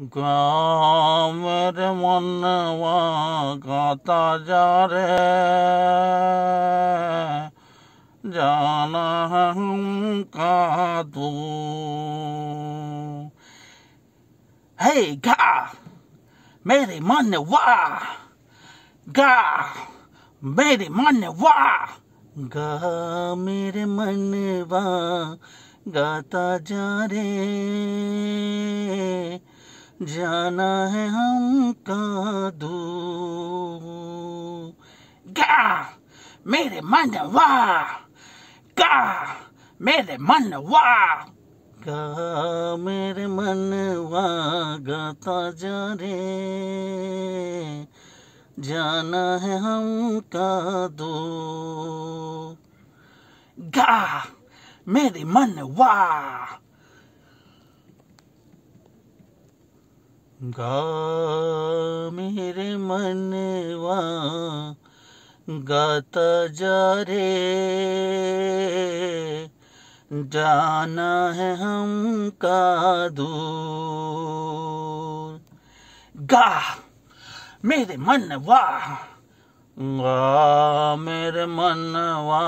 गाँव रे मनवा गाता जा रे जाना हम का हे गा मेरे मन वाह गा मेरे मन वाह गा मेरे मन वाह गाता जा रे जाना है का दो गा मेरे मन वाह गा मेरे मन वाह गा मेरे मन वाह गाता जा रे जाना है हम का दो गा मेरे मन वाह गा मेरे मनवा गाता जा रे जाना है का दूर गा मेरे मनवा गा मेरे मनवा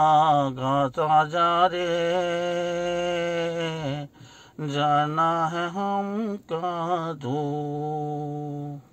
गाता जा रे जाना है हमका दूर तो।